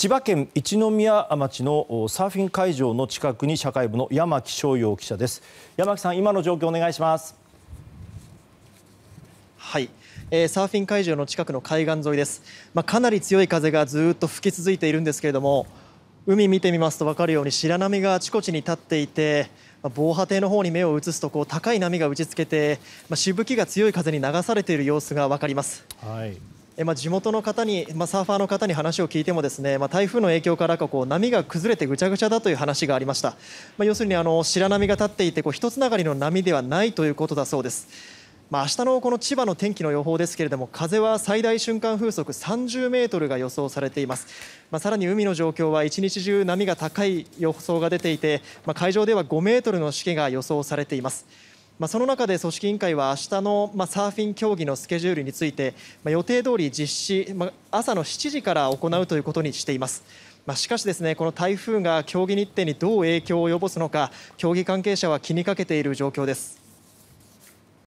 千葉県一宮町のサーフィン会場の近くに社会部の山木翔遥記者です。山木さん、今の状況お願いします。はい、えー、サーフィン会場の近くの海岸沿いです。まあ、かなり強い風がずっと吹き続いているんですけれども、海見てみますと分かるように白波があちこちに立っていて、ま防波堤の方に目を移すとこう高い波が打ちつけて、まあ、しぶきが強い風に流されている様子が分かります。はい。まあ、地元の方に、まあ、サーファーの方に話を聞いてもですね、まあ、台風の影響からかこう波が崩れてぐちゃぐちゃだという話がありました、まあ、要するにあの白波が立っていてこう一つながりの波ではないということだそうです。まあ、明日のこの千葉の天気の予報ですけれども風は最大瞬間風速30メートルが予想されています、まあ、さらに海の状況は一日中波が高い予想が出ていて、まあ、海上では5メートルのしけが予想されています。まあ、その中で組織委員会は明日の、まあ、サーフィン競技のスケジュールについて、まあ、予定通り実施、まあ、朝の7時から行うということにしています。まあ、しかしですねこの台風が競技日程にどう影響を及ぼすのか競技関係者は気にかけている状況です。